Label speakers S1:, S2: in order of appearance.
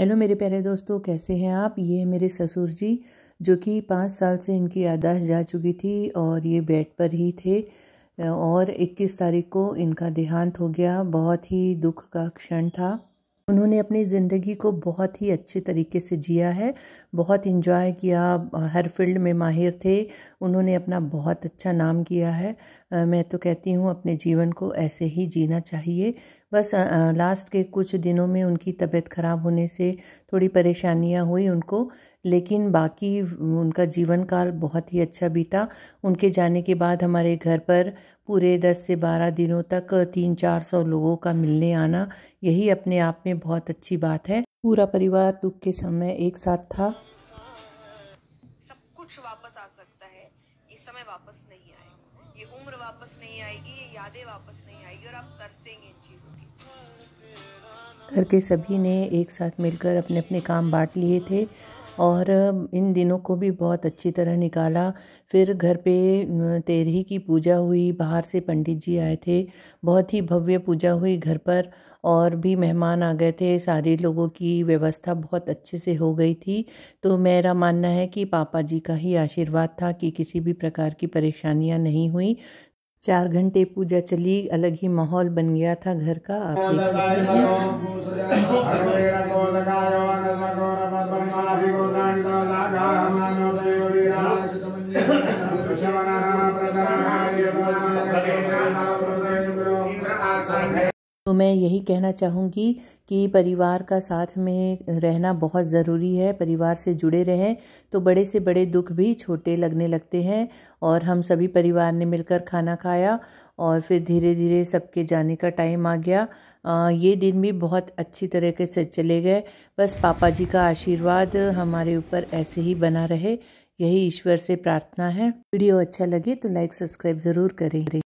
S1: hello मेरे प्यारे दोस्तों कैसे हैं आप ये मेरे ससुर जी जो कि पाँच साल से इनकी यादाश्त जा चुकी थी और ये बेड पर ही थे और 21 तारीख को इनका देहांत हो गया बहुत ही दुख का क्षण था उन्होंने अपनी ज़िंदगी को बहुत ही अच्छे तरीके से जिया है बहुत इन्जॉय किया हर फील्ड में माहिर थे उन्होंने अपना बहुत अच्छा नाम किया है मैं तो कहती हूँ अपने जीवन को ऐसे ही जीना चाहिए बस लास्ट के कुछ दिनों में उनकी तबीयत ख़राब होने से थोड़ी परेशानियाँ हुई उनको लेकिन बाकी उनका जीवन काल बहुत ही अच्छा बीता उनके जाने के बाद हमारे घर पर पूरे दस से बारह दिनों तक तीन चार सौ लोगों का मिलने आना यही अपने आप में बहुत अच्छी बात है पूरा परिवार दुख के समय एक साथ था सब कुछ वापस आ सकता है इस समय वापस नहीं आएगा ये उम्र वापस नहीं आएगी ये यादें वापस नहीं आएगी और आप तरसेंगे इन चीज़ों की घर के सभी ने एक साथ मिलकर अपने अपने काम बांट लिए थे और इन दिनों को भी बहुत अच्छी तरह निकाला फिर घर पे तेरही की पूजा हुई बाहर से पंडित जी आए थे बहुत ही भव्य पूजा हुई घर पर और भी मेहमान आ गए थे सारे लोगों की व्यवस्था बहुत अच्छे से हो गई थी तो मेरा मानना है कि पापा जी का ही आशीर्वाद था कि किसी भी प्रकार की परेशानियां नहीं हुई चार घंटे पूजा चली अलग ही माहौल बन गया था घर का आप देख सकते हैं तो मैं यही कहना चाहूंगी कि परिवार का साथ में रहना बहुत ज़रूरी है परिवार से जुड़े रहें तो बड़े से बड़े दुख भी छोटे लगने लगते हैं और हम सभी परिवार ने मिलकर खाना खाया और फिर धीरे धीरे सबके जाने का टाइम आ गया आ, ये दिन भी बहुत अच्छी तरीके से चले गए बस पापा जी का आशीर्वाद हमारे ऊपर ऐसे ही बना रहे यही ईश्वर से प्रार्थना है वीडियो अच्छा लगे तो लाइक सब्सक्राइब ज़रूर करें